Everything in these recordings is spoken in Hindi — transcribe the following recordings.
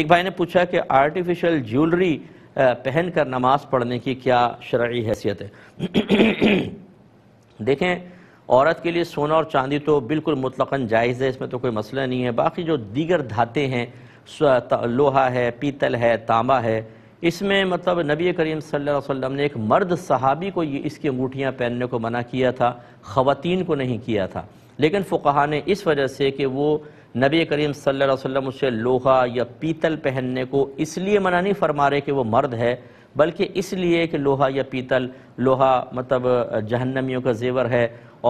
एक भाई ने पूछा कि आर्टिफिशियल ज्वेलरी पहन कर नमाज पढ़ने की क्या शराय हैसियत है देखें औरत के लिए सोना और चांदी तो बिल्कुल मुतलकन जायज़ है इसमें तो कोई मसला नहीं है बाकी जो दीगर धातें हैं लोहा है पीतल है तांबा है इसमें मतलब नबी करीम सल्लल्लाहु अलैहि वसल्लम ने एक मर्द सहाबी को ये इसकी अंगूठियाँ पहनने को मना किया था ख़वातीन को नहीं किया था लेकिन फ़ुकाहा ने इस वजह से कि वो नबी करीम सल्लल्लाहु अलैहि वसल्लम उससे लोहा या पीतल पहनने को इसलिए मना नहीं फरमा रहे कि वो मर्द है बल्कि इसलिए कि लोहा या पीतल लोहा मतलब जहन्नमियों का जेवर है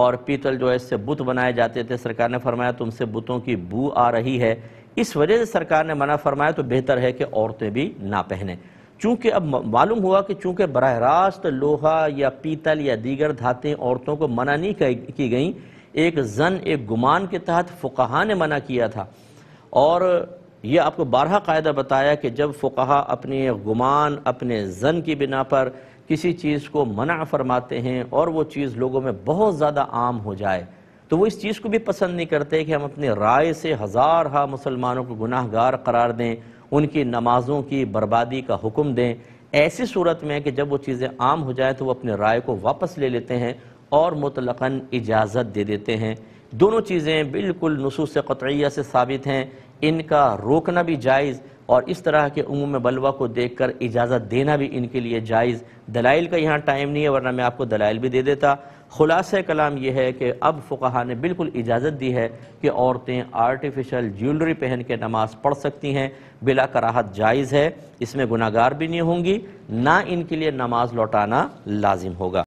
और पीतल जो है इससे बुत बनाए जाते थे सरकार ने फरमाया तुमसे बुतों की बू आ रही है इस वजह से सरकार ने मना फरमाया तो बेहतर है कि औरतें भी ना पहने चूँकि अब मालूम हुआ कि चूँकि बरह रास्त लोहा या पीतल या दीगर धातें औरतों को मना नहीं की गई एक जन एक गुमान के तहत फ़ुकाहा ने मना किया था और यह आपको बारह कायदा बताया कि जब फ़ुकाहा अपने गुमान अपने जन की बिना पर किसी चीज़ को मना फरमाते हैं और वो चीज़ लोगों में बहुत ज़्यादा आम हो जाए तो वो इस चीज़ को भी पसंद नहीं करते कि हम अपनी राय से हज़ार हा मुसलमानों को गुनाहगार करार दें उनकी नमाजों की बर्बादी का हुक्म दें ऐसी सूरत में कि जब वो चीज़ें आम हो जाए तो वो अपने राय को वापस ले लेते हैं और मुतलकन इजाज़त दे देते हैं दोनों चीज़ें बिल्कुल नसूस कतैया से साबित हैं इनका रोकना भी जायज़ और इस तरह के उमूम बलवा को देख कर इजाज़त देना भी इनके लिए जायज़ दलाइल का यहाँ टाइम नहीं है वरना मैं आपको दलाइल भी दे देता खुलास कलाम यह है कि अब फुकाहा ने बिल्कुल इजाज़त दी है कि औरतें आर्टिफिशल ज्वेलरी पहन के नमाज पढ़ सकती हैं बिला कराहत जायज़ है इसमें गुनागार भी नहीं होंगी ना इनके लिए नमाज लौटाना लाजिम होगा